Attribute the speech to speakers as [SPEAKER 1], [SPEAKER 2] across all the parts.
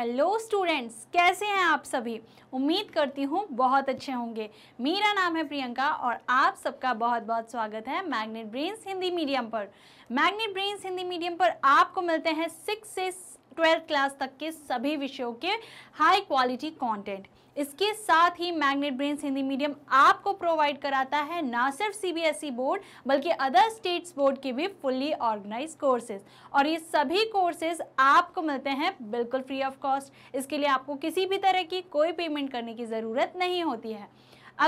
[SPEAKER 1] hello students कैसे हैं आप सभी उम्मीद करती हूँ बहुत अच्छे होंगे मेरा नाम है प्रियंका और आप सबका बहुत बहुत स्वागत है मैग्नेट ब्रेन्स हिंदी मीडियम पर मैग्नेट ब्रेन्स हिंदी मीडियम पर आपको मिलते हैं सिक्स से ट्वेल्थ क्लास तक के सभी विषयों के हाई क्वालिटी कंटेंट इसके साथ ही मैग्नेट ब्रेन्स हिंदी मीडियम आपको प्रोवाइड कराता है ना सिर्फ सीबीएसई बोर्ड e बल्कि अदर स्टेट्स बोर्ड के भी फुल्ली ऑर्गेनाइज कोर्सेज और ये सभी कोर्सेज आपको मिलते हैं बिल्कुल फ्री ऑफ कॉस्ट इसके लिए आपको किसी भी तरह की कोई पेमेंट करने की ज़रूरत नहीं होती है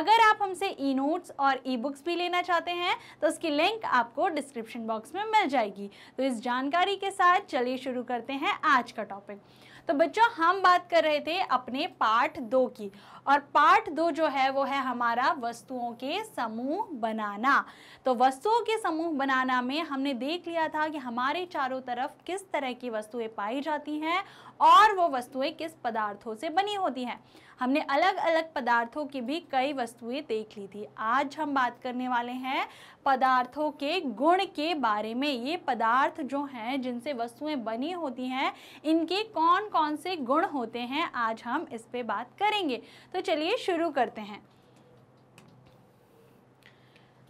[SPEAKER 1] अगर आप हमसे ई नोट्स और ई बुक्स भी लेना चाहते हैं तो उसकी लिंक आपको डिस्क्रिप्शन बॉक्स में मिल जाएगी तो इस जानकारी के साथ चलिए शुरू करते हैं आज का टॉपिक तो बच्चों हम बात कर रहे थे अपने पार्ट दो की और पार्ट दो जो है वो है हमारा वस्तुओं के समूह बनाना तो वस्तुओं के समूह बनाना में हमने देख लिया था कि हमारे चारों तरफ किस तरह की वस्तुएं पाई जाती हैं और वो वस्तुएं किस पदार्थों से बनी होती हैं हमने अलग अलग पदार्थों की भी कई वस्तुएं देख ली थी आज हम बात करने वाले हैं पदार्थों के गुण के बारे में ये पदार्थ जो हैं जिनसे वस्तुएं बनी होती हैं इनके कौन कौन से गुण होते हैं आज हम इस पर बात करेंगे तो चलिए शुरू करते हैं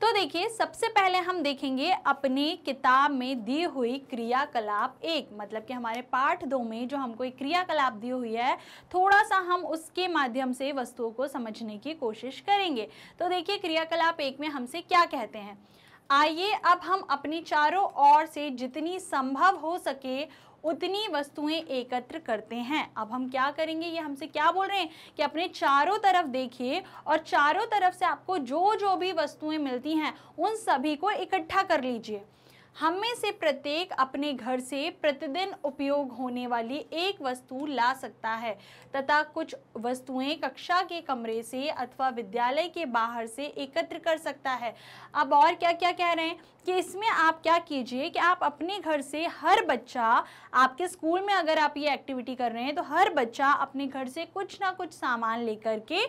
[SPEAKER 1] तो देखिए सबसे पहले हम देखेंगे अपनी किताब में दी हुई क्रियाकलाप एक मतलब कि हमारे पाठ दो में जो हमको एक क्रियाकलाप दी हुई है थोड़ा सा हम उसके माध्यम से वस्तुओं को समझने की कोशिश करेंगे तो देखिए क्रियाकलाप एक में हमसे क्या कहते हैं आइए अब हम अपनी चारों ओर से जितनी संभव हो सके उतनी वस्तुएं एकत्र करते हैं अब हम क्या करेंगे ये हमसे क्या बोल रहे हैं कि अपने चारों तरफ देखिए और चारों तरफ से आपको जो जो भी वस्तुएं मिलती हैं उन सभी को इकट्ठा कर लीजिए हम में से प्रत्येक अपने घर से प्रतिदिन उपयोग होने वाली एक वस्तु ला सकता है तथा कुछ वस्तुएं कक्षा के कमरे से अथवा विद्यालय के बाहर से एकत्र कर सकता है अब और क्या क्या कह रहे हैं कि इसमें आप क्या कीजिए कि आप अपने घर से हर बच्चा आपके स्कूल में अगर आप ये एक्टिविटी कर रहे हैं तो हर बच्चा अपने घर से कुछ ना कुछ सामान लेकर के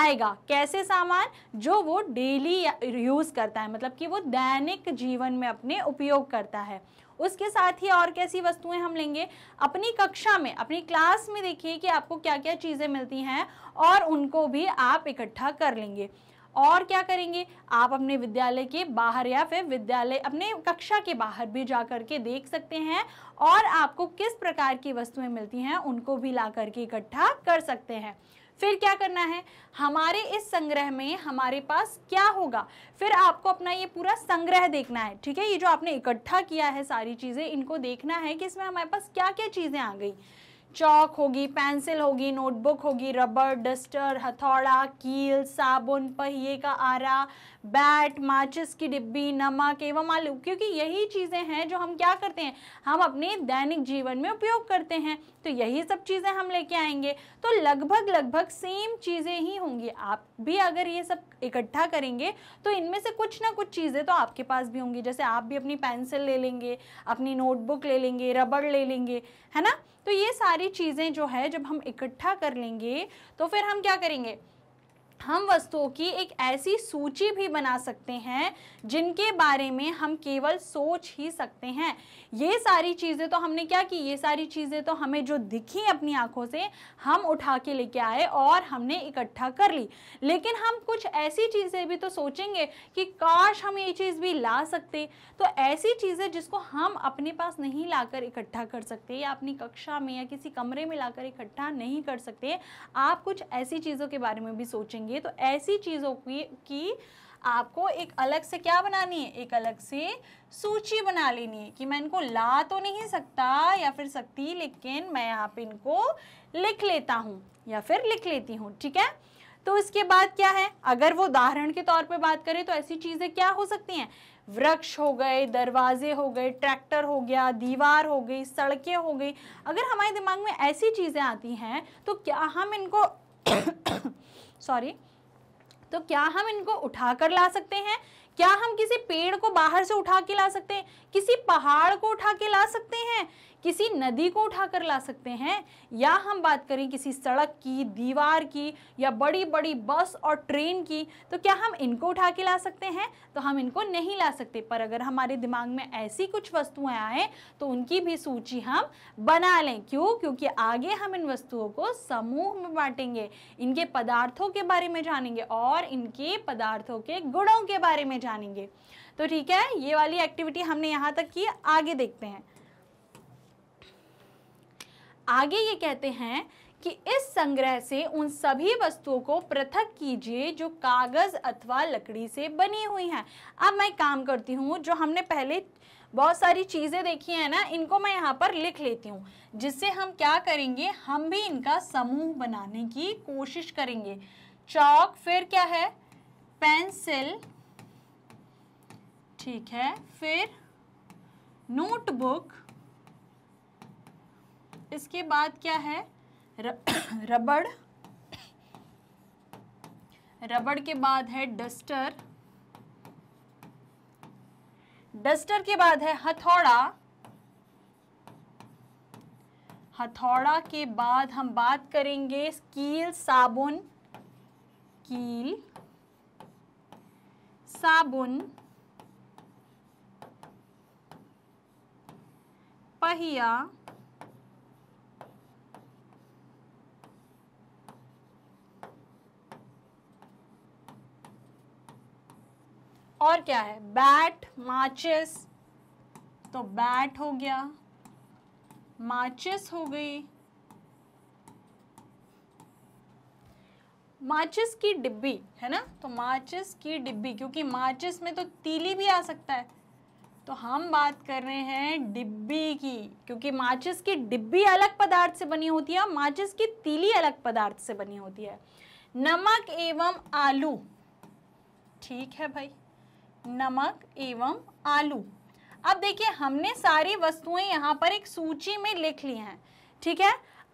[SPEAKER 1] आएगा कैसे सामान जो वो डेली यूज़ करता है मतलब कि वो दैनिक जीवन में अपने उपयोग करता है उसके साथ ही और कैसी वस्तुएं हम लेंगे अपनी कक्षा में अपनी क्लास में देखिए कि आपको क्या क्या चीज़ें मिलती हैं और उनको भी आप इकट्ठा कर लेंगे और क्या करेंगे आप अपने विद्यालय के बाहर या फिर विद्यालय अपने कक्षा के बाहर भी जा करके देख सकते हैं और आपको किस प्रकार की वस्तुएं मिलती हैं उनको भी ला करके इकट्ठा कर सकते हैं फिर क्या करना है हमारे इस संग्रह में हमारे पास क्या होगा फिर आपको अपना ये पूरा संग्रह देखना है ठीक है ये जो आपने इकट्ठा किया है सारी चीज़ें इनको देखना है कि इसमें हमारे पास क्या क्या चीज़ें आ गई चौक होगी पेंसिल होगी नोटबुक होगी रबर डस्टर हथौड़ा कील साबुन पहिए का आरा बैट माचिस की डिब्बी नमक एवं आलू क्योंकि यही चीज़ें हैं जो हम क्या करते हैं हम अपने दैनिक जीवन में उपयोग करते हैं तो यही सब चीज़ें हम लेके आएंगे तो लगभग लगभग सेम चीज़ें ही होंगी आप भी अगर ये सब इकट्ठा करेंगे तो इनमें से कुछ ना कुछ चीज़ें तो आपके पास भी होंगी जैसे आप भी अपनी पेंसिल ले लेंगे अपनी नोटबुक ले लेंगे रबड़ ले लेंगे है ना तो ये सारी चीज़ें जो है जब हम इकट्ठा कर लेंगे तो फिर हम क्या करेंगे हम वस्तुओं की एक ऐसी सूची भी बना सकते हैं जिनके बारे में हम केवल सोच ही सकते हैं ये सारी चीज़ें तो हमने क्या की ये सारी चीज़ें तो हमें जो दिखी अपनी आंखों से हम उठा के लेके आए और हमने इकट्ठा कर ली लेकिन हम कुछ ऐसी चीज़ें भी तो सोचेंगे कि काश हम ये चीज़ भी ला सकते तो ऐसी चीज़ें जिसको हम अपने पास नहीं लाकर इकट्ठा कर सकते या अपनी कक्षा में या किसी कमरे में लाकर इकट्ठा नहीं कर सकते आप कुछ ऐसी चीज़ों के बारे में भी सोचेंगे तो ऐसी चीज़ों की, की आपको एक अलग से क्या बनानी है एक अलग से सूची बना लेनी है कि मैं इनको ला तो नहीं सकता या फिर सकती लेकिन मैं यहाँ पे इनको लिख लेता हूँ या फिर लिख लेती हूँ ठीक है तो इसके बाद क्या है अगर वो उदाहरण के तौर पे बात करें तो ऐसी चीज़ें क्या हो सकती हैं वृक्ष हो गए दरवाजे हो गए ट्रैक्टर हो गया दीवार हो गई सड़कें हो गई अगर हमारे दिमाग में ऐसी चीज़ें आती हैं तो क्या हम इनको सॉरी तो क्या हम इनको उठा कर ला सकते हैं क्या हम किसी पेड़ को बाहर से उठा के ला सकते हैं किसी पहाड़ को उठा के ला सकते हैं किसी नदी को उठा कर ला सकते हैं या हम बात करें किसी सड़क की दीवार की या बड़ी बड़ी बस और ट्रेन की तो क्या हम इनको उठा के ला सकते हैं तो हम इनको नहीं ला सकते पर अगर हमारे दिमाग में ऐसी कुछ वस्तुएं आए तो उनकी भी सूची हम बना लें क्यों क्योंकि आगे हम इन वस्तुओं को समूह में बांटेंगे इनके पदार्थों के बारे में जानेंगे और इनके पदार्थों के गुणों के बारे में जानेंगे तो ठीक है ये वाली एक्टिविटी हमने यहाँ तक की आगे देखते हैं आगे ये कहते हैं कि इस संग्रह से उन सभी वस्तुओं को पृथक कीजिए जो कागज़ अथवा लकड़ी से बनी हुई हैं अब मैं काम करती हूँ जो हमने पहले बहुत सारी चीज़ें देखी हैं ना इनको मैं यहाँ पर लिख लेती हूँ जिससे हम क्या करेंगे हम भी इनका समूह बनाने की कोशिश करेंगे चौक फिर क्या है पेंसिल ठीक है फिर नोटबुक इसके बाद क्या है र, रबड़ रबड़ के बाद है डस्टर डस्टर के बाद है हथौड़ा हथौड़ा के बाद हम बात करेंगे कील साबुन कील साबुन पहिया और क्या है बैट माचिस तो बैट हो गया माचिस हो गई माचिस की डिब्बी है ना तो माचिस की डिब्बी क्योंकि माचिस में तो तीली भी आ सकता है तो हम बात कर रहे हैं डिब्बी की क्योंकि माचिस की डिब्बी अलग पदार्थ से बनी होती है और माचिस की तीली अलग पदार्थ से बनी होती है नमक एवं आलू ठीक है भाई नमक एवं आलू अब देखिए हमने सारी वस्तुएं यहाँ पर एक सूची में लिख ली हैं ठीक है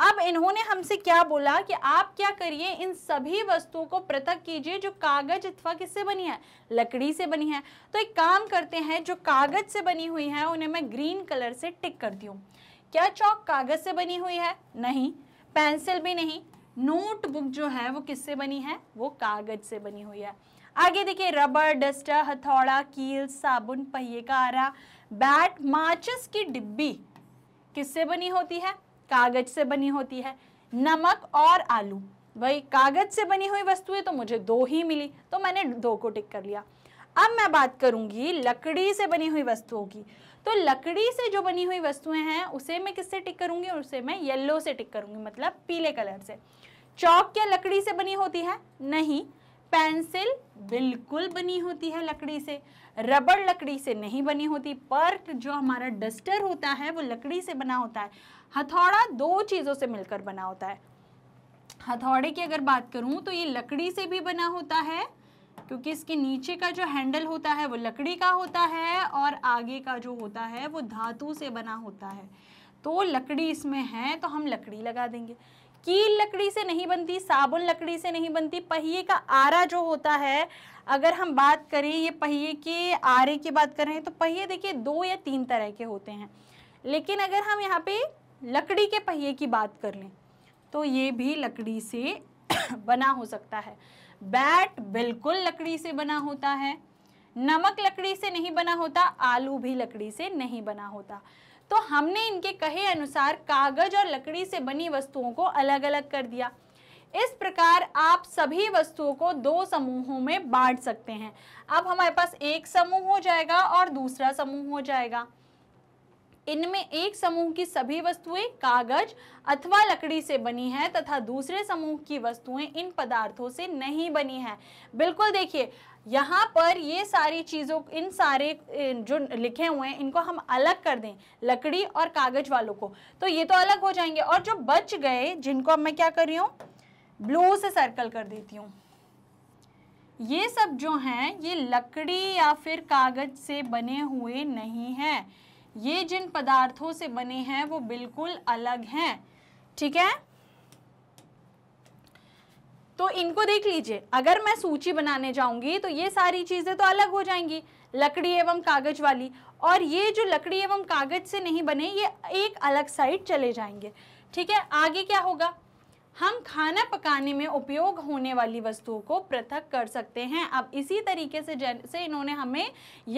[SPEAKER 1] अब इन्होंने हमसे क्या बोला कि आप क्या करिए इन सभी वस्तुओं को पृथक कीजिए जो कागज अथवा किससे बनी है लकड़ी से बनी है तो एक काम करते हैं जो कागज से बनी हुई है उन्हें मैं ग्रीन कलर से टिक करती हूँ क्या चौक कागज से बनी हुई है नहीं पेंसिल भी नहीं नोटबुक जो है वो किससे बनी है वो कागज से बनी हुई है आगे देखिए रबर डस्टर हथौड़ा कील साबुन पहिए का आरा बैट माचिस की डिब्बी किससे बनी होती है कागज से बनी होती है नमक और आलू वही कागज से बनी हुई वस्तुएं तो मुझे दो ही मिली तो मैंने दो को टिक कर लिया अब मैं बात करूंगी लकड़ी से बनी हुई वस्तुओं की तो लकड़ी से जो बनी हुई वस्तुएं हैं उसे मैं किससे टिक करूंगी और उसे मैं येलो से टिक करूंगी मतलब पीले कलर से चौक क्या लकड़ी से बनी होती है नहीं पेंसिल बिल्कुल बनी होती है लकड़ी से रबड़ लकड़ी से नहीं बनी होती पर जो हमारा डस्टर होता है वो लकड़ी से बना होता है हथौड़ा दो चीज़ों से मिलकर बना होता है हथौड़े की अगर बात करूँ तो ये लकड़ी से भी बना होता है क्योंकि इसके नीचे का जो हैंडल होता है वो लकड़ी का होता है और आगे का जो होता है वो धातु से बना होता है तो लकड़ी इसमें है तो हम लकड़ी लगा देंगे कील लकड़ी से नहीं बनती साबुन लकड़ी से नहीं बनती पहिए का आरा जो होता है अगर हम बात करें ये पहिए के आरे की बात करें तो पहिए देखिए दो या तीन तरह के होते हैं लेकिन अगर हम यहाँ पे लकड़ी के पहिए की बात कर लें तो ये भी लकड़ी से बना हो सकता है बैट बिल्कुल लकड़ी से बना होता है नमक लकड़ी से नहीं बना होता आलू भी लकड़ी से नहीं बना होता तो हमने इनके कहे अनुसार कागज और लकड़ी से बनी वस्तुओं को अलग अलग कर दिया इस प्रकार आप सभी वस्तुओं को दो समूहों में बांट सकते हैं अब हमारे पास एक समूह हो जाएगा और दूसरा समूह हो जाएगा इनमें एक समूह की सभी वस्तुएं कागज अथवा लकड़ी से बनी है तथा दूसरे समूह की वस्तुएं इन पदार्थों से नहीं बनी है बिल्कुल देखिए यहाँ पर ये सारी चीज़ों इन सारे जो लिखे हुए हैं इनको हम अलग कर दें लकड़ी और कागज वालों को तो ये तो अलग हो जाएंगे और जो बच गए जिनको अब मैं क्या कर रही हूँ ब्लू से सर्कल कर देती हूँ ये सब जो हैं ये लकड़ी या फिर कागज से बने हुए नहीं हैं ये जिन पदार्थों से बने हैं वो बिल्कुल अलग हैं ठीक है तो इनको देख लीजिए अगर मैं सूची बनाने जाऊंगी तो ये सारी चीज़ें तो अलग हो जाएंगी लकड़ी एवं कागज वाली और ये जो लकड़ी एवं कागज से नहीं बने ये एक अलग साइड चले जाएंगे ठीक है आगे क्या होगा हम खाना पकाने में उपयोग होने वाली वस्तुओं को पृथक कर सकते हैं अब इसी तरीके से जैसे इन्होंने हमें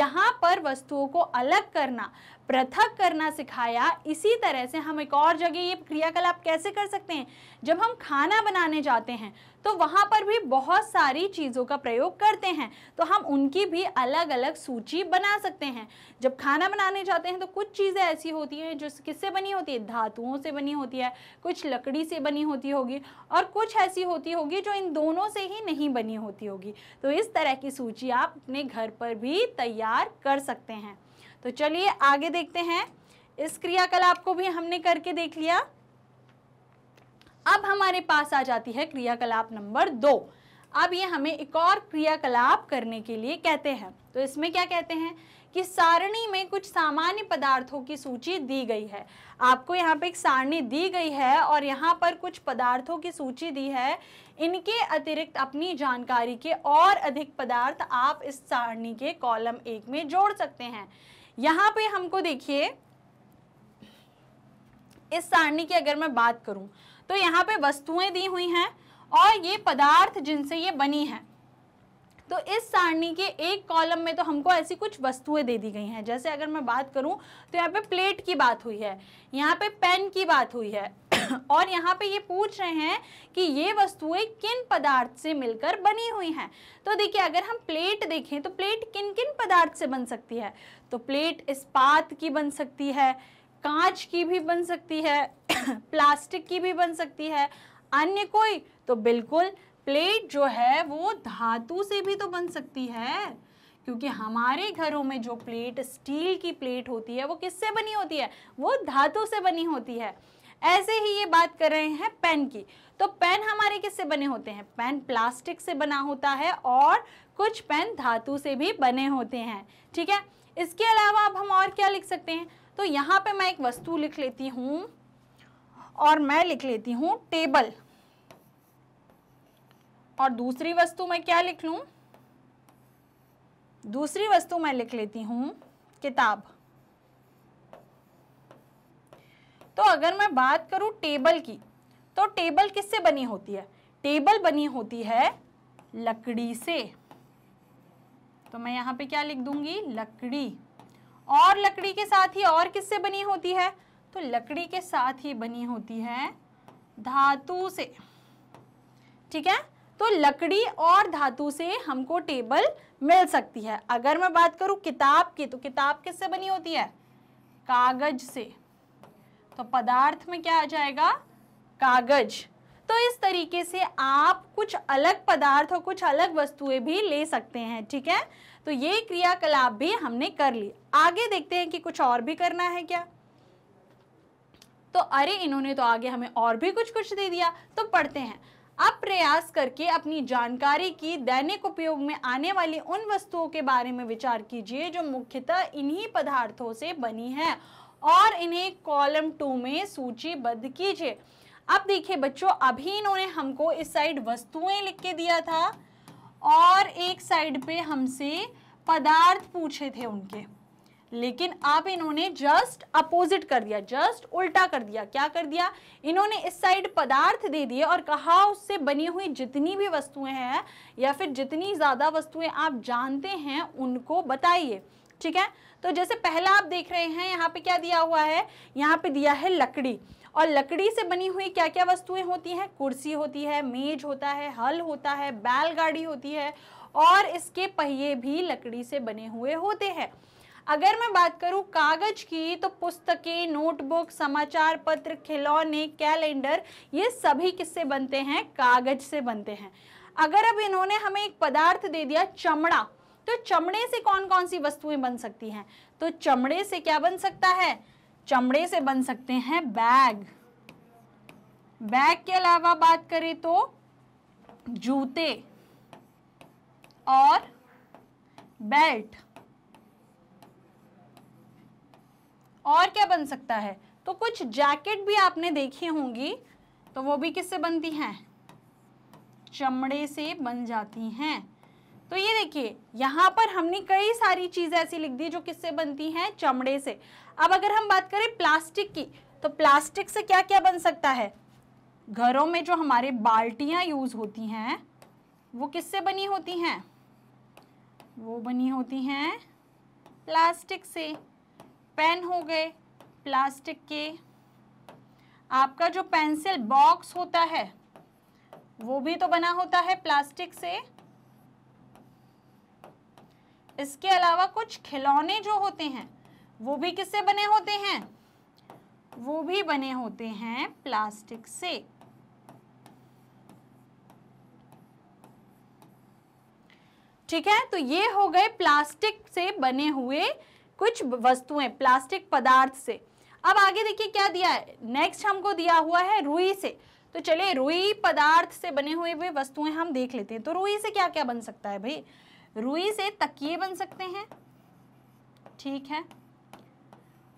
[SPEAKER 1] यहाँ पर वस्तुओं को अलग करना पृथक करना सिखाया इसी तरह से हम एक और जगह ये क्रियाकलाप कैसे कर सकते हैं जब हम खाना बनाने जाते हैं तो वहाँ पर भी बहुत सारी चीज़ों का प्रयोग करते हैं तो हम उनकी भी अलग अलग सूची बना सकते हैं जब खाना बनाने जाते हैं तो कुछ चीज़ें ऐसी होती हैं जो किससे बनी होती है धातुओं से बनी होती है कुछ लकड़ी से बनी होती होगी होगी और कुछ ऐसी होती होगी जो इन दोनों से ही नहीं बनी होती होगी तो इस तरह की सूची आप अपने घर पर भी तैयार कर सकते हैं तो चलिए आगे देखते हैं इस क्रियाकलाप को भी हमने करके देख लिया अब हमारे पास आ जाती है क्रियाकलाप नंबर दो अब ये हमें एक और क्रियाकलाप करने के लिए कहते हैं तो इसमें क्या कहते हैं कि सारणी में कुछ सामान्य पदार्थों की सूची दी गई है आपको यहाँ पे एक सारणी दी गई है और यहाँ पर कुछ पदार्थों की सूची दी है इनके अतिरिक्त अपनी जानकारी के और अधिक पदार्थ आप इस सारणी के कॉलम एक में जोड़ सकते हैं यहाँ पे हमको देखिए इस सारणी की अगर मैं बात करूं तो यहाँ पे वस्तुएं दी हुई हैं और ये पदार्थ जिनसे ये बनी है तो इस सारणी के एक कॉलम में तो हमको ऐसी कुछ वस्तुएं दे दी गई हैं जैसे अगर मैं बात करूं तो यहाँ पे प्लेट की बात हुई है यहाँ पे पेन की बात हुई है और यहाँ पे ये पूछ रहे हैं कि ये वस्तुएं किन पदार्थ से मिलकर बनी हुई हैं तो देखिए अगर हम प्लेट देखें तो प्लेट किन किन पदार्थ से बन सकती है तो प्लेट इस्पात की बन सकती है कांच की भी बन सकती है प्लास्टिक की भी बन सकती है अन्य कोई तो बिल्कुल प्लेट जो है वो धातु से भी तो बन सकती है क्योंकि हमारे घरों में जो प्लेट स्टील की प्लेट होती है वो किससे बनी होती है वो धातु से बनी होती है ऐसे ही ये बात कर रहे हैं पेन की तो पेन हमारे किससे बने होते हैं पेन प्लास्टिक से बना होता है और कुछ पेन धातु से भी बने होते हैं ठीक है इसके अलावा अब हम और क्या लिख सकते हैं तो यहाँ पे मैं एक वस्तु लिख लेती हूँ और मैं लिख लेती हूँ टेबल और दूसरी वस्तु मैं क्या लिख लू दूसरी वस्तु मैं लिख लेती हूं किताब तो अगर मैं बात करूं टेबल की तो टेबल किससे बनी होती है टेबल बनी होती है लकड़ी से तो मैं यहां पे क्या लिख दूंगी लकड़ी और लकड़ी के साथ ही और किससे बनी होती है तो लकड़ी के साथ ही बनी होती है धातु से ठीक है तो लकड़ी और धातु से हमको टेबल मिल सकती है अगर मैं बात करूं किताब की तो किताब किससे बनी होती है कागज से तो पदार्थ में क्या आ जाएगा कागज तो इस तरीके से आप कुछ अलग पदार्थ और कुछ अलग वस्तुएं भी ले सकते हैं ठीक है तो ये क्रियाकलाप भी हमने कर ली आगे देखते हैं कि कुछ और भी करना है क्या तो अरे इन्होंने तो आगे हमें और भी कुछ कुछ दे दिया तो पढ़ते हैं अब प्रयास करके अपनी जानकारी की दैनिक उपयोग में आने वाली उन वस्तुओं के बारे में विचार कीजिए जो मुख्यतः इन्हीं पदार्थों से बनी है और इन्हें कॉलम टू में सूचीबद्ध कीजिए अब देखिए बच्चों अभी इन्होंने हमको इस साइड वस्तुएं लिख के दिया था और एक साइड पे हमसे पदार्थ पूछे थे उनके लेकिन आप इन्होंने जस्ट अपोजिट कर दिया जस्ट उल्टा कर दिया क्या कर दिया इन्होंने इस साइड पदार्थ दे दिए और कहा उससे बनी हुई जितनी भी वस्तुएं हैं या फिर जितनी ज़्यादा वस्तुएं आप जानते हैं उनको बताइए ठीक है तो जैसे पहला आप देख रहे हैं यहाँ पे क्या दिया हुआ है यहाँ पे दिया है लकड़ी और लकड़ी से बनी हुई क्या क्या वस्तुएं होती हैं कुर्सी होती है मेज होता है हल होता है बैलगाड़ी होती है और इसके पहिए भी लकड़ी से बने हुए होते हैं अगर मैं बात करूं कागज की तो पुस्तकें नोटबुक समाचार पत्र खिलौने कैलेंडर ये सभी किससे बनते हैं कागज से बनते हैं अगर अब इन्होंने हमें एक पदार्थ दे दिया चमड़ा तो चमड़े से कौन कौन सी वस्तुएं बन सकती हैं तो चमड़े से क्या बन सकता है चमड़े से बन सकते हैं बैग बैग के अलावा बात करें तो जूते और बेल्ट और क्या बन सकता है तो कुछ जैकेट भी आपने देखी होंगी तो वो भी किससे बनती हैं चमड़े से बन जाती हैं तो ये देखिए यहाँ पर हमने कई सारी चीज़ें ऐसी लिख दी जो किससे बनती हैं चमड़े से अब अगर हम बात करें प्लास्टिक की तो प्लास्टिक से क्या क्या बन सकता है घरों में जो हमारे बाल्टियाँ यूज़ होती हैं वो किससे बनी होती हैं वो बनी होती हैं प्लास्टिक से पेन हो गए प्लास्टिक के आपका जो पेंसिल बॉक्स होता है वो भी तो बना होता है प्लास्टिक से इसके अलावा कुछ खिलौने जो होते हैं वो भी किससे बने होते हैं वो भी बने होते हैं प्लास्टिक से ठीक है तो ये हो गए प्लास्टिक से बने हुए कुछ वस्तुएं प्लास्टिक पदार्थ से अब आगे देखिए क्या दिया है नेक्स्ट हमको दिया हुआ है रुई से तो चलिए रुई पदार्थ से बने हुए भी वस्तुएं हम देख लेते हैं तो रुई से क्या क्या बन सकता है भाई रुई से तकिए बन सकते हैं ठीक है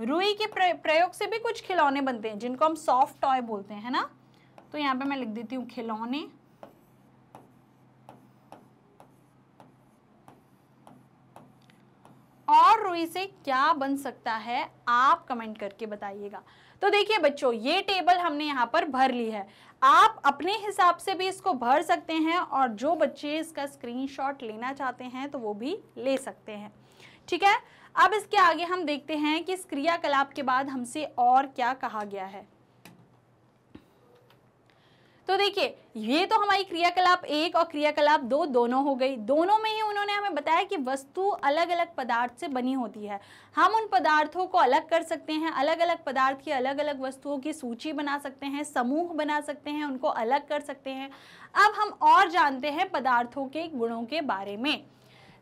[SPEAKER 1] रुई के प्रयोग से भी कुछ खिलौने बनते हैं जिनको हम सॉफ्ट टॉय बोलते हैं ना तो यहाँ पे मैं लिख देती हूँ खिलौने और रुई से क्या बन सकता है आप कमेंट करके बताइएगा तो देखिए बच्चों ये टेबल हमने यहाँ पर भर ली है आप अपने हिसाब से भी इसको भर सकते हैं और जो बच्चे इसका स्क्रीनशॉट लेना चाहते हैं तो वो भी ले सकते हैं ठीक है अब इसके आगे हम देखते हैं कि इस क्रियाकलाप के बाद हमसे और क्या कहा गया है तो देखिए ये तो हमारी क्रियाकलाप एक और क्रियाकलाप दो दोनों हो गई दोनों में ही उन्होंने हमें बताया कि वस्तु अलग अलग पदार्थ से बनी होती है हम उन पदार्थों को अलग कर सकते हैं अलग अलग पदार्थ की अलग अलग वस्तुओं की सूची बना सकते हैं समूह बना सकते हैं उनको अलग कर सकते हैं अब हम और जानते हैं पदार्थों के गुणों के बारे में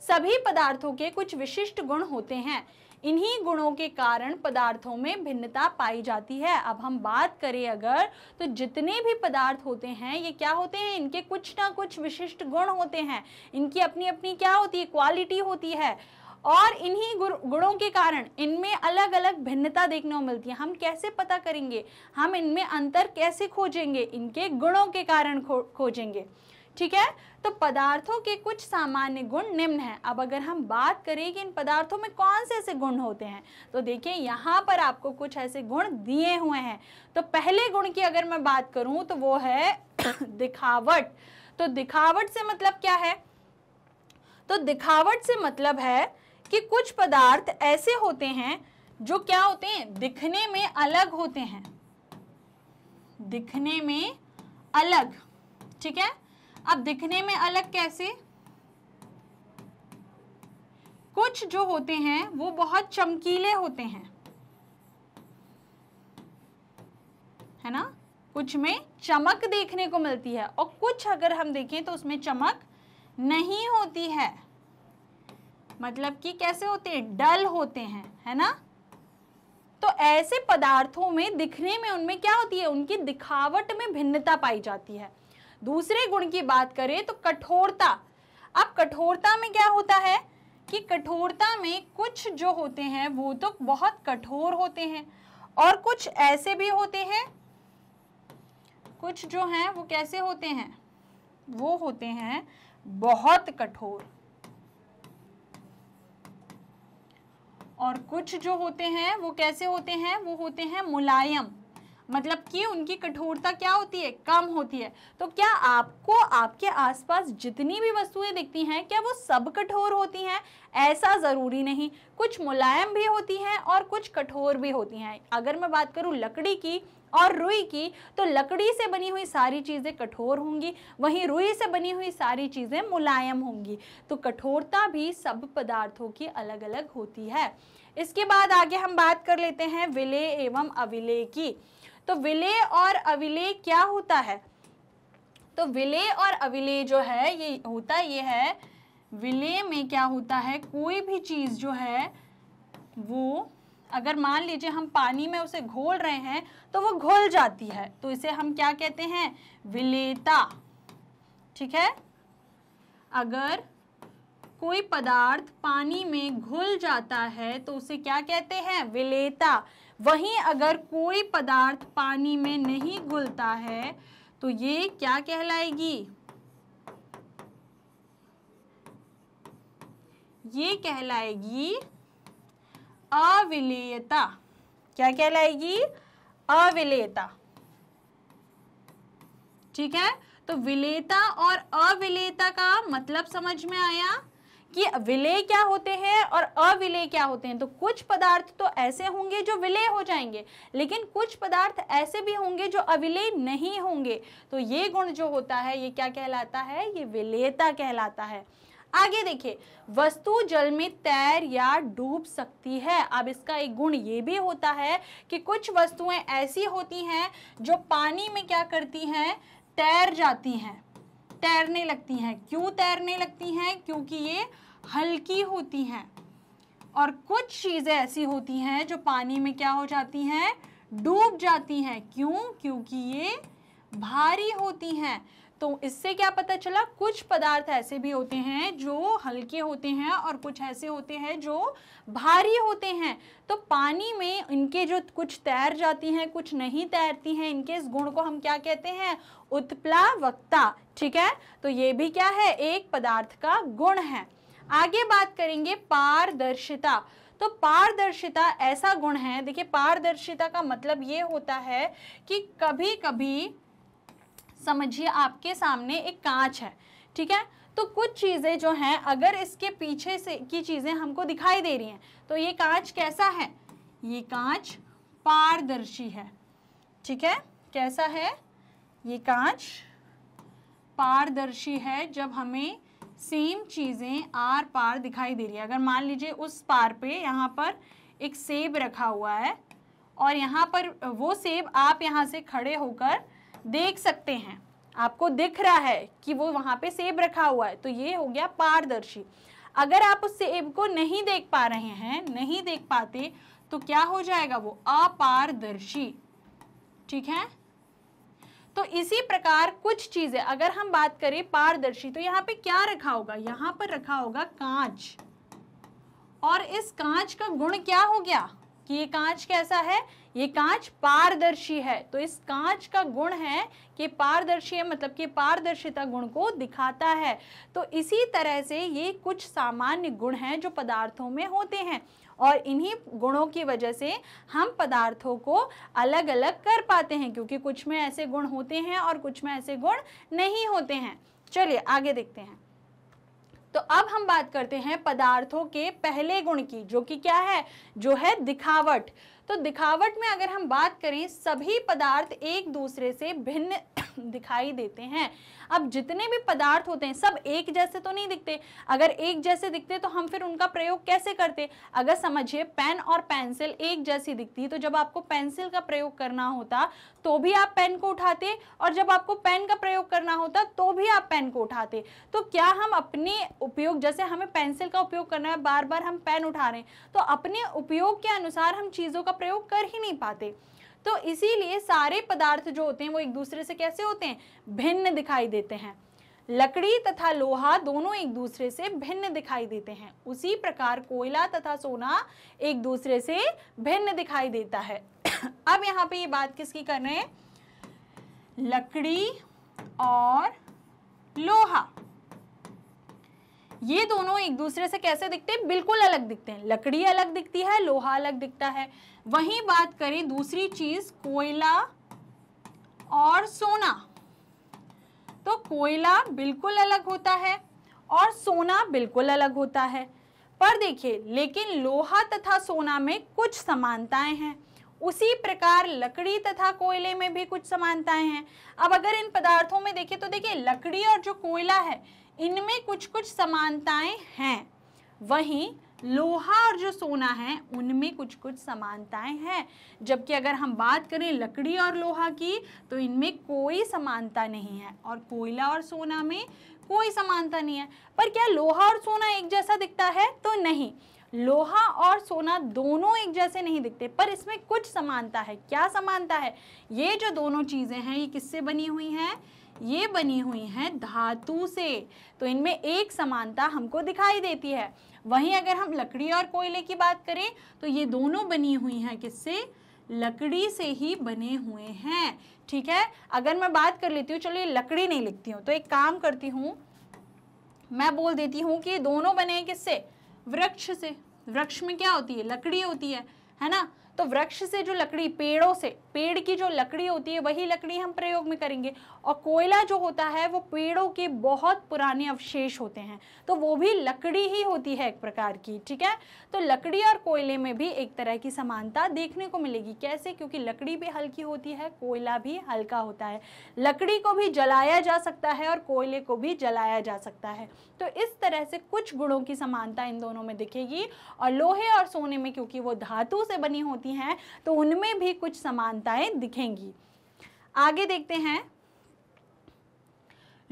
[SPEAKER 1] सभी पदार्थों के कुछ विशिष्ट गुण होते हैं इन्हीं गुणों के कारण पदार्थों में भिन्नता पाई जाती है अब हम बात करें अगर तो जितने भी पदार्थ होते हैं ये क्या होते हैं इनके कुछ ना कुछ विशिष्ट गुण होते हैं इनकी अपनी अपनी क्या होती है क्वालिटी होती है और इन्हीं गुणों के कारण इनमें अलग अलग भिन्नता देखने को मिलती है हम कैसे पता करेंगे हम इनमें अंतर कैसे खोजेंगे इनके गुणों के कारण खो खोजेंगे ठीक है तो पदार्थों के कुछ सामान्य गुण निम्न हैं अब अगर हम बात करें कि इन पदार्थों में कौन से ऐसे गुण होते हैं तो देखिए यहाँ पर आपको कुछ ऐसे गुण दिए हुए हैं तो पहले गुण की अगर मैं बात करूँ तो वो है दिखावट तो दिखावट से मतलब क्या है तो दिखावट से मतलब है कि कुछ पदार्थ ऐसे होते हैं जो क्या होते हैं दिखने में अलग होते हैं दिखने में अलग ठीक है अब दिखने में अलग कैसे कुछ जो होते हैं वो बहुत चमकीले होते हैं है ना कुछ में चमक देखने को मिलती है और कुछ अगर हम देखें तो उसमें चमक नहीं होती है मतलब कि कैसे होते हैं डल होते हैं है ना तो ऐसे पदार्थों में दिखने में उनमें क्या होती है उनकी दिखावट में भिन्नता पाई जाती है दूसरे गुण की बात करें तो कठोरता अब कठोरता में क्या होता है कि कठोरता में कुछ जो होते हैं वो तो बहुत कठोर होते हैं और कुछ ऐसे भी होते हैं कुछ जो हैं वो कैसे होते हैं वो होते हैं बहुत कठोर और कुछ जो होते हैं वो कैसे होते हैं वो होते हैं मुलायम मतलब कि उनकी कठोरता क्या होती है कम होती है तो क्या आपको आपके आसपास जितनी भी वस्तुएं दिखती हैं क्या वो सब कठोर होती हैं ऐसा ज़रूरी नहीं कुछ मुलायम भी होती हैं और कुछ कठोर भी होती हैं अगर मैं बात करूँ लकड़ी की और रुई की तो लकड़ी से बनी हुई सारी चीज़ें कठोर होंगी वहीं रुई से बनी हुई सारी चीज़ें मुलायम होंगी तो कठोरता भी सब पदार्थों की अलग अलग होती है इसके बाद आगे हम बात कर लेते हैं विलय एवं अविलय की तो विलय और अविलय क्या होता है तो विलय और अविलय जो है ये होता ये है विलय में क्या होता है कोई भी चीज़ जो है वो अगर मान लीजिए हम पानी में उसे घोल रहे हैं तो वो घोल जाती है तो इसे हम क्या कहते हैं विलेता ठीक है अगर कोई पदार्थ पानी में घुल जाता है तो उसे क्या कहते हैं विलेता वहीं अगर कोई पदार्थ पानी में नहीं घुलता है तो ये क्या कहलाएगी ये कहलाएगी अविलेयता क्या कहलाएगी अविलेयता ठीक है तो विलेता और अविलेता का मतलब समझ में आया कि विलय क्या होते हैं और अविलय क्या होते हैं तो कुछ पदार्थ तो ऐसे होंगे जो विलय हो जाएंगे लेकिन कुछ पदार्थ ऐसे भी होंगे जो अविलय नहीं होंगे तो ये गुण जो होता है ये क्या कहलाता है ये विलयता कहलाता है आगे देखिए वस्तु जल में तैर या डूब सकती है अब इसका एक गुण ये भी होता है कि कुछ वस्तुएं ऐसी होती हैं जो पानी में क्या करती हैं तैर जाती हैं तैरने लगती हैं क्यों तैरने लगती हैं क्योंकि ये हल्की होती हैं और कुछ चीज़ें ऐसी होती हैं जो पानी में क्या हो जाती हैं डूब जाती हैं क्यों क्योंकि ये भारी होती हैं तो इससे क्या पता चला कुछ पदार्थ ऐसे भी होते हैं जो हल्के होते हैं और कुछ ऐसे होते हैं जो भारी होते हैं तो पानी में इनके जो कुछ तैर जाती हैं कुछ नहीं तैरती हैं इनके इस गुण को हम क्या कहते हैं उत्प्लावकता ठीक है तो ये भी क्या है एक पदार्थ का गुण है आगे बात करेंगे पारदर्शिता तो पारदर्शिता ऐसा गुण है देखिए पारदर्शिता का मतलब ये होता है कि कभी कभी समझिए आपके सामने एक कांच है ठीक है तो कुछ चीज़ें जो हैं अगर इसके पीछे से की चीज़ें हमको दिखाई दे रही हैं तो ये कांच कैसा है ये कांच पारदर्शी है ठीक है कैसा है ये कांच पारदर्शी है जब हमें सेम चीज़ें आर पार दिखाई दे रही है अगर मान लीजिए उस पार पे यहाँ पर एक सेब रखा हुआ है और यहाँ पर वो सेब आप यहाँ से खड़े होकर देख सकते हैं आपको दिख रहा है कि वो वहाँ पे सेब रखा हुआ है तो ये हो गया पारदर्शी अगर आप उस सेब को नहीं देख पा रहे हैं नहीं देख पाते तो क्या हो जाएगा वो अपारदर्शी ठीक है तो इसी प्रकार कुछ चीज़ें अगर हम बात करें पारदर्शी तो यहाँ पे क्या रखा होगा यहाँ पर रखा होगा कांच और इस कांच का गुण क्या हो गया कि ये कांच कैसा है ये कांच पारदर्शी है तो इस कांच का गुण है कि पारदर्शी है मतलब कि पारदर्शिता गुण को दिखाता है तो इसी तरह से ये कुछ सामान्य गुण हैं जो पदार्थों में होते हैं और इन्हीं गुणों की वजह से हम पदार्थों को अलग अलग कर पाते हैं क्योंकि कुछ में ऐसे गुण होते हैं और कुछ में ऐसे गुण नहीं होते हैं चलिए आगे देखते हैं तो अब हम बात करते हैं पदार्थों के पहले गुण की जो कि क्या है जो है दिखावट तो दिखावट में अगर हम बात करें सभी पदार्थ एक दूसरे से भिन्न दिखाई देते हैं अब जितने भी पदार्थ होते हैं सब एक जैसे तो नहीं दिखते अगर एक जैसे दिखते तो हम फिर उनका प्रयोग कैसे करते अगर समझिए पेन और पेंसिल एक जैसी दिखती तो जब आपको पेंसिल का प्रयोग करना होता तो भी आप पेन को उठाते और जब आपको पेन का प्रयोग करना होता तो भी आप पेन को उठाते तो क्या हम अपने उपयोग जैसे हमें पेंसिल का उपयोग करना है बार बार हम पेन उठा रहे हैं तो अपने उपयोग के अनुसार हम चीज़ों का प्रयोग कर ही नहीं पाते तो इसीलिए सारे पदार्थ जो होते हैं वो एक दूसरे से कैसे होते हैं भिन्न दिखाई देते हैं लकड़ी तथा लोहा दोनों एक दूसरे से भिन्न दिखाई देते हैं उसी प्रकार कोयला तथा सोना एक दूसरे से भिन्न दिखाई देता है अब यहाँ पे ये बात किसकी कर रहे हैं लकड़ी और लोहा ये दोनों एक दूसरे से कैसे दिखते हैं बिल्कुल अलग दिखते हैं लकड़ी अलग दिखती है लोहा अलग दिखता है वहीं बात करें दूसरी चीज कोयला और सोना तो कोयला बिल्कुल अलग होता है और सोना बिल्कुल अलग होता है पर देखिए लेकिन लोहा तथा सोना में कुछ समानताएं हैं उसी प्रकार लकड़ी तथा कोयले में भी कुछ समानताएं हैं अब अगर इन पदार्थों में देखें तो देखिए लकड़ी और जो कोयला है इनमें कुछ कुछ समानताएं हैं वहीं लोहा और जो सोना है उनमें कुछ कुछ समानताएं हैं जबकि अगर हम बात करें लकड़ी और लोहा की तो इनमें कोई समानता नहीं है और कोयला और सोना में कोई समानता नहीं है पर क्या लोहा और सोना एक जैसा दिखता है तो नहीं लोहा और सोना दोनों एक जैसे नहीं दिखते पर इसमें कुछ समानता है क्या समानता है ये जो दोनों चीज़ें हैं ये किससे बनी हुई हैं ये बनी हुई हैं धातु से तो इनमें एक समानता हमको दिखाई देती है वहीं अगर हम लकड़ी और कोयले की बात करें तो ये दोनों बनी हुई हैं किससे लकड़ी से ही बने हुए हैं ठीक है अगर मैं बात कर लेती हूँ चलो ये लकड़ी नहीं लिखती हूँ तो एक काम करती हूँ मैं बोल देती हूँ कि ये दोनों बने हैं किससे वृक्ष से वृक्ष में क्या होती है लकड़ी होती है है ना तो वृक्ष से जो लकड़ी पेड़ों से पेड़ की जो लकड़ी होती है वही लकड़ी हम प्रयोग में करेंगे और कोयला जो होता है वो पेड़ों के बहुत पुराने अवशेष होते हैं तो वो भी लकड़ी ही होती है एक प्रकार की ठीक है तो लकड़ी और कोयले में भी एक तरह की समानता देखने को मिलेगी कैसे क्योंकि लकड़ी भी हल्की होती है कोयला भी हल्का होता है लकड़ी को भी जलाया जा सकता है और कोयले को भी जलाया जा सकता है तो इस तरह से कुछ गुणों की समानता इन दोनों में दिखेगी और लोहे और सोने में क्योंकि वो धातु से बनी होती होती हैं तो उनमें भी कुछ समानताएं दिखेंगी आगे देखते हैं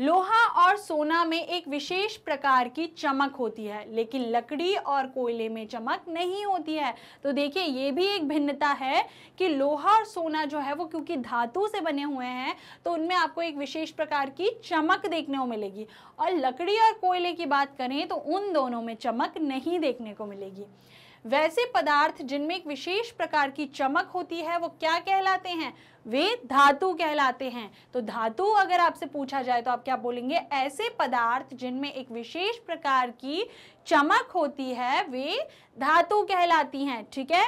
[SPEAKER 1] लोहा और सोना में एक विशेष प्रकार की चमक होती है लेकिन लकड़ी और कोयले में चमक नहीं होती है तो देखिए ये भी एक भिन्नता है कि लोहा और सोना जो है वो क्योंकि धातु से बने हुए हैं तो उनमें आपको एक विशेष प्रकार की चमक देखने को मिलेगी और लकड़ी और कोयले की बात करें तो उन दोनों में चमक नहीं देखने को मिलेगी वैसे पदार्थ जिनमें एक विशेष प्रकार की चमक होती है वो क्या कहलाते हैं वे धातु कहलाते हैं तो धातु अगर आपसे पूछा जाए तो आप क्या बोलेंगे ऐसे पदार्थ जिनमें एक विशेष प्रकार की चमक होती है वे धातु कहलाती हैं ठीक है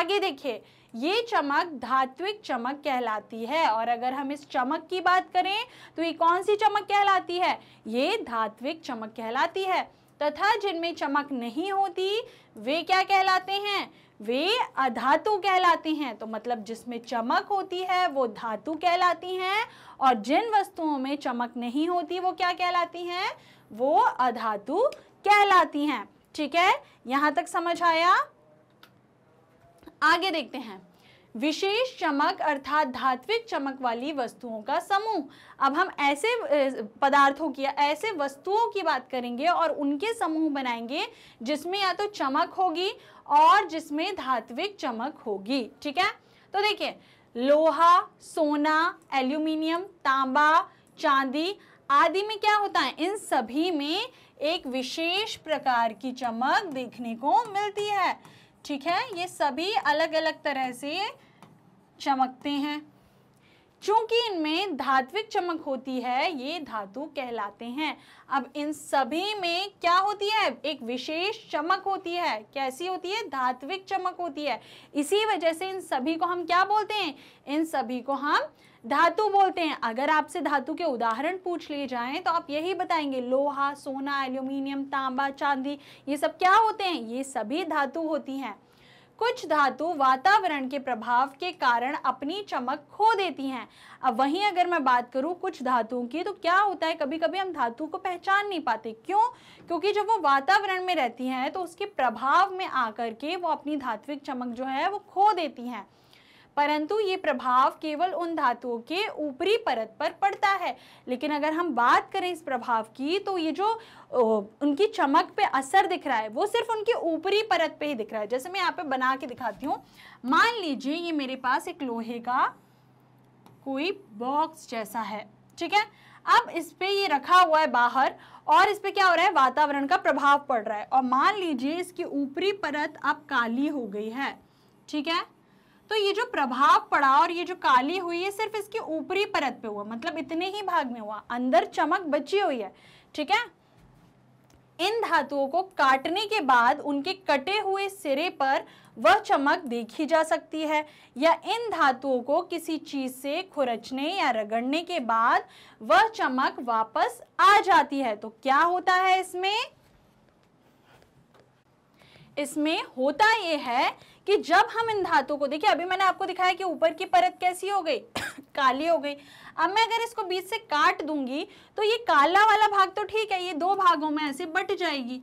[SPEAKER 1] आगे देखिए ये चमक धात्विक चमक कहलाती है और अगर हम इस चमक की बात करें तो ये कौन सी चमक कहलाती है ये धात्विक चमक कहलाती है तथा जिनमें चमक नहीं होती वे क्या कहलाते हैं वे अधातु कहलाते हैं तो मतलब जिसमें चमक होती है वो धातु कहलाती हैं और जिन वस्तुओं में चमक नहीं होती वो क्या कहलाती हैं वो अधातु कहलाती हैं ठीक है यहां तक समझ आया आगे देखते हैं विशेष चमक अर्थात धात्विक चमक वाली वस्तुओं का समूह अब हम ऐसे पदार्थों की ऐसे वस्तुओं की बात करेंगे और उनके समूह बनाएंगे जिसमें या तो चमक होगी और जिसमें धात्विक चमक होगी ठीक है तो देखिए लोहा सोना एल्यूमिनियम तांबा चांदी आदि में क्या होता है इन सभी में एक विशेष प्रकार की चमक देखने को मिलती है ठीक है ये सभी अलग अलग तरह से चमकते हैं चूंकि इनमें धात्विक चमक होती है ये धातु कहलाते हैं अब इन सभी में क्या होती है एक विशेष चमक होती है कैसी होती है धात्विक चमक होती है इसी वजह से इन सभी को हम क्या बोलते हैं इन सभी को हम धातु बोलते हैं अगर आपसे धातु के उदाहरण पूछ लिए जाएं तो आप यही बताएंगे लोहा सोना एल्यूमिनियम तांबा चांदी ये सब क्या होते हैं ये सभी धातु होती हैं कुछ धातु वातावरण के प्रभाव के कारण अपनी चमक खो देती हैं अब वहीं अगर मैं बात करूँ कुछ धातुओं की तो क्या होता है कभी कभी हम धातु को पहचान नहीं पाते क्यों क्योंकि जब वो वातावरण में रहती हैं तो उसके प्रभाव में आकर के वो अपनी धात्विक चमक जो है वो खो देती हैं परंतु ये प्रभाव केवल उन धातुओं के ऊपरी परत पर पड़ता है लेकिन अगर हम बात करें इस प्रभाव की तो ये जो उनकी चमक पे असर दिख रहा है वो सिर्फ उनके ऊपरी परत पे ही दिख रहा है जैसे मैं यहाँ पे बना के दिखाती हूँ मान लीजिए ये मेरे पास एक लोहे का कोई बॉक्स जैसा है ठीक है अब इस पर ये रखा हुआ है बाहर और इस पर क्या हो रहा है वातावरण का प्रभाव पड़ रहा है और मान लीजिए इसकी ऊपरी परत अब काली हो गई है ठीक है तो ये जो प्रभाव पड़ा और ये जो काली हुई है सिर्फ इसकी ऊपरी परत पे हुआ मतलब इतने ही भाग में हुआ अंदर चमक बची हुई है ठीक है इन धातुओं को काटने के बाद उनके कटे हुए सिरे पर वह चमक देखी जा सकती है या इन धातुओं को किसी चीज़ से खुरचने या रगड़ने के बाद वह चमक वापस आ जाती है तो क्या होता है इसमें इसमें होता यह है कि जब हम इन धातु को देखिए अभी मैंने आपको दिखाया कि ऊपर की परत कैसी हो गई काली हो गई अब मैं अगर इसको बीच से काट दूंगी तो ये काला वाला भाग तो ठीक है ये दो भागों में ऐसे बट जाएगी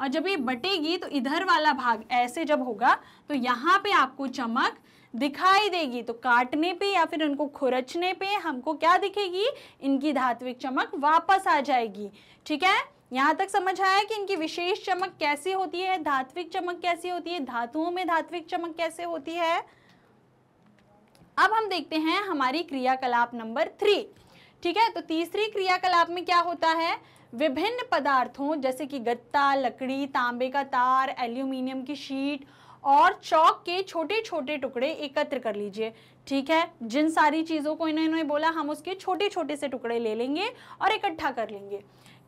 [SPEAKER 1] और जब ये बटेगी तो इधर वाला भाग ऐसे जब होगा तो यहाँ पे आपको चमक दिखाई देगी तो काटने पे या फिर उनको खुरचने पे हमको क्या दिखेगी इनकी धात्विक चमक वापस आ जाएगी ठीक है यहाँ तक समझ आया कि इनकी विशेष चमक कैसी होती है धात्विक चमक कैसी होती है धातुओं में धात्विक चमक कैसे होती है अब हम देखते हैं हमारी क्रियाकलाप नंबर थ्री ठीक है तो तीसरी क्रियाकलाप में क्या होता है विभिन्न पदार्थों जैसे कि गत्ता लकड़ी तांबे का तार एल्यूमिनियम की शीट और चौक के छोटे छोटे टुकड़े एकत्र कर लीजिए ठीक है जिन सारी चीज़ों को इन्होंने बोला हम उसके छोटे छोटे से टुकड़े ले लेंगे और इकट्ठा कर लेंगे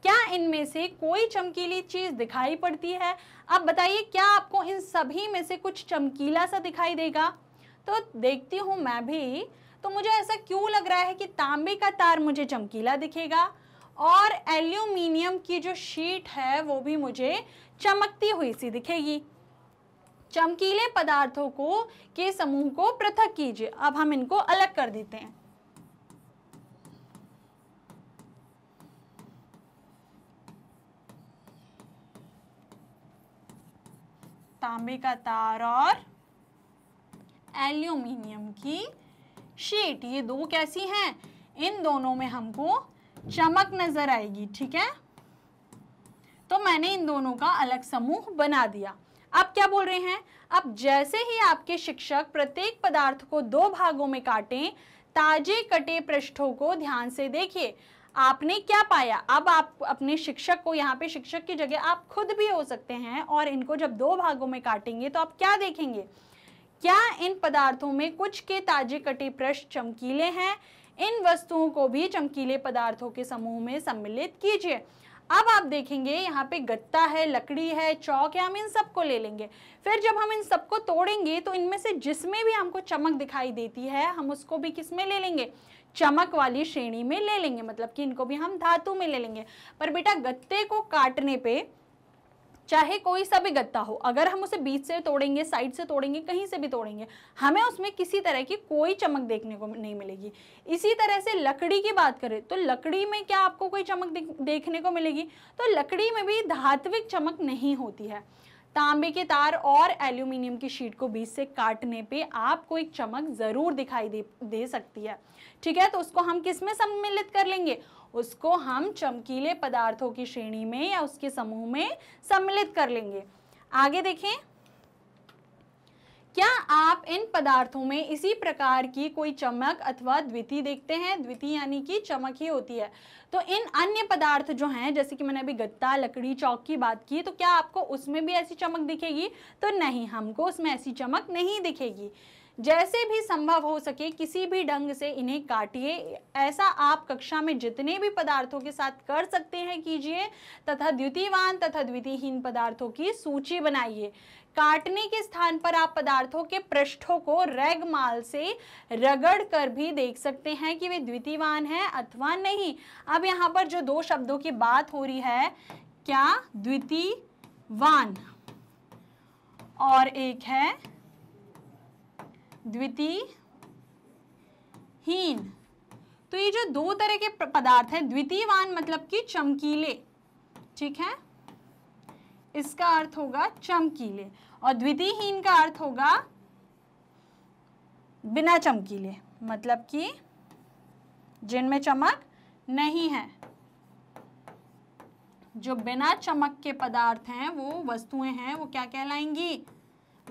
[SPEAKER 1] क्या इनमें से कोई चमकीली चीज़ दिखाई पड़ती है अब बताइए क्या आपको इन सभी में से कुछ चमकीला सा दिखाई देगा तो देखती हूँ मैं भी तो मुझे ऐसा क्यों लग रहा है कि तांबे का तार मुझे चमकीला दिखेगा और एल्यूमिनियम की जो शीट है वो भी मुझे चमकती हुई सी दिखेगी चमकीले पदार्थों को के समूह को पृथक कीजिए अब हम इनको अलग कर देते हैं तांबे का तार और एल्यूमिनियम की शीट ये दो कैसी हैं इन दोनों में हमको चमक नज़र आएगी ठीक है तो मैंने इन दोनों का अलग समूह बना दिया अब क्या बोल रहे हैं अब जैसे ही आपके शिक्षक प्रत्येक पदार्थ को दो भागों में काटें ताजे कटे पृष्ठों को ध्यान से देखिए आपने क्या पाया अब आप अपने शिक्षक को यहाँ पे शिक्षक की जगह आप खुद भी हो सकते हैं और इनको जब दो भागों में काटेंगे तो आप क्या देखेंगे क्या इन पदार्थों में कुछ के ताजे कटे पृष्ठ चमकीले हैं इन वस्तुओं को भी चमकीले पदार्थों के समूह में सम्मिलित कीजिए अब आप देखेंगे यहाँ पे गत्ता है लकड़ी है चौक है हम इन सबको ले लेंगे फिर जब हम इन सबको तोड़ेंगे तो इनमें से जिसमें भी हमको चमक दिखाई देती है हम उसको भी किस में ले लेंगे चमक वाली श्रेणी में ले लेंगे मतलब कि इनको भी हम धातु में ले लेंगे पर बेटा गत्ते को काटने पे चाहे कोई सा भी गत्ता हो अगर हम उसे बीच से तोड़ेंगे साइड से तोड़ेंगे कहीं से भी तोड़ेंगे हमें उसमें किसी तरह की कोई चमक देखने को नहीं मिलेगी इसी तरह से लकड़ी की बात करें तो लकड़ी में क्या आपको कोई चमक देखने को मिलेगी तो लकड़ी में भी धात्विक चमक नहीं होती है तांबे के तार और एल्यूमिनियम की शीट को बीच से काटने पे आपको एक चमक ज़रूर दिखाई दे दे सकती है ठीक है तो उसको हम किस में सम्मिलित कर लेंगे उसको हम चमकीले पदार्थों की श्रेणी में या उसके समूह में सम्मिलित कर लेंगे आगे देखें क्या आप इन पदार्थों में इसी प्रकार की कोई चमक अथवा द्वितीय देखते हैं द्वितीय यानी कि चमक ही होती है तो इन अन्य पदार्थ जो हैं जैसे कि मैंने अभी गत्ता लकड़ी चौक की बात की तो क्या आपको उसमें भी ऐसी चमक दिखेगी तो नहीं हमको उसमें ऐसी चमक नहीं दिखेगी जैसे भी संभव हो सके किसी भी ढंग से इन्हें काटिए ऐसा आप कक्षा में जितने भी पदार्थों के साथ कर सकते हैं कीजिए तथा द्वितीयवान तथा द्वितीयहीन पदार्थों की सूची बनाइए काटने के स्थान पर आप पदार्थों के पृष्ठों को रेगमाल से रगड़ कर भी देख सकते हैं कि वे द्वितीयवान हैं अथवा नहीं अब यहाँ पर जो दो शब्दों की बात हो रही है क्या द्वितीयवान और एक है द्वितीय तो ये जो दो तरह के पदार्थ हैं द्वितीयवान मतलब कि चमकीले ठीक है इसका अर्थ होगा चमकीले और द्वितीयहीन का अर्थ होगा बिना चमकीले मतलब कि जिनमें चमक नहीं है जो बिना चमक के पदार्थ हैं वो वस्तुएं हैं वो क्या कहलाएंगी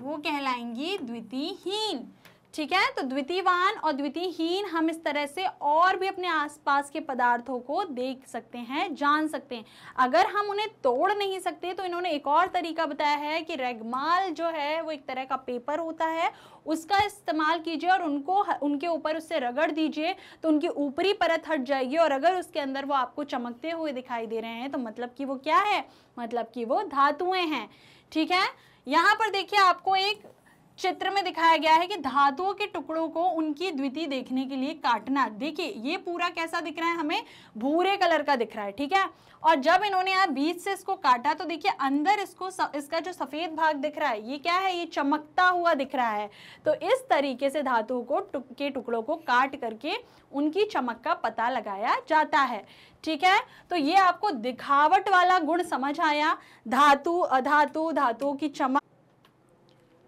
[SPEAKER 1] वो कहलाएंगी द्वितीयहीन ठीक है तो द्वितीयवान और द्वितीयहीन हम इस तरह से और भी अपने आसपास के पदार्थों को देख सकते हैं जान सकते हैं अगर हम उन्हें तोड़ नहीं सकते तो इन्होंने एक और तरीका बताया है कि रेगमाल जो है वो एक तरह का पेपर होता है उसका इस्तेमाल कीजिए और उनको उनके ऊपर उससे रगड़ दीजिए तो उनकी ऊपरी परत हट जाएगी और अगर उसके अंदर वो आपको चमकते हुए दिखाई दे रहे हैं तो मतलब कि वो क्या है मतलब कि वो धातुएं हैं ठीक है यहाँ पर देखिए आपको एक चित्र में दिखाया गया है कि धातुओं के टुकड़ों को उनकी द्वितीय देखने के लिए काटना देखिए ये पूरा कैसा दिख रहा है हमें भूरे कलर का दिख रहा है ठीक है और जब इन्होंने यहाँ बीच से इसको काटा तो देखिए अंदर इसको स, इसका जो सफेद भाग दिख रहा है ये क्या है ये चमकता हुआ दिख रहा है तो इस तरीके से धातुओं को टुक, के टुकड़ों को काट करके उनकी चमक का पता लगाया जाता है ठीक है तो ये आपको दिखावट वाला गुण समझ आया धातु अधातु धातुओं की चमक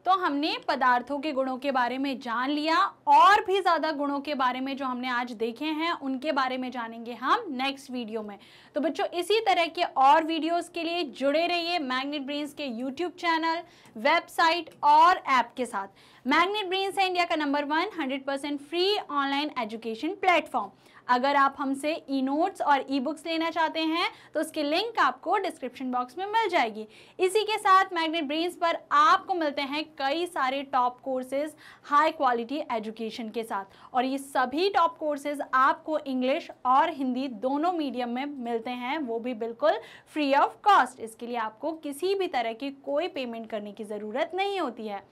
[SPEAKER 1] तो हमने पदार्थों के गुणों के बारे में जान लिया और भी ज़्यादा गुणों के बारे में जो हमने आज देखे हैं उनके बारे में जानेंगे हम नेक्स्ट वीडियो में तो बच्चों इसी तरह के और वीडियोस के लिए जुड़े रहिए मैग्नेट ब्रेन्स के यूट्यूब चैनल वेबसाइट और ऐप के साथ मैग्नेट ब्रेन्स है इंडिया का number one hundred free online education platform अगर आप हमसे ई नोट्स और ई बुक्स लेना चाहते हैं तो उसकी लिंक आपको डिस्क्रिप्शन बॉक्स में मिल जाएगी इसी के साथ मैग्नेट ब्रेन्स पर आपको मिलते हैं कई सारे top courses high quality education के साथ और ये सभी टॉप कोर्सेज आपको इंग्लिश और हिंदी दोनों मीडियम में मिलते हैं वो भी बिल्कुल फ्री ऑफ कॉस्ट इसके लिए आपको किसी भी तरह की कोई पेमेंट करने की ज़रूरत नहीं होती है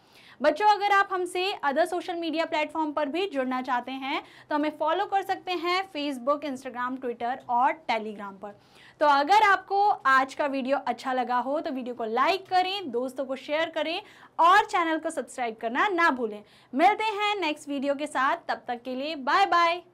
[SPEAKER 1] बच्चों अगर आप हमसे अदर सोशल मीडिया प्लेटफॉर्म पर भी जुड़ना चाहते हैं तो हमें फॉलो कर सकते हैं फेसबुक इंस्टाग्राम ट्विटर और टेलीग्राम पर तो अगर आपको आज का वीडियो अच्छा लगा हो तो वीडियो को लाइक करें दोस्तों को शेयर करें और चैनल को सब्सक्राइब करना ना भूलें मिलते हैं नेक्स्ट वीडियो के साथ तब तक के लिए बाय बाय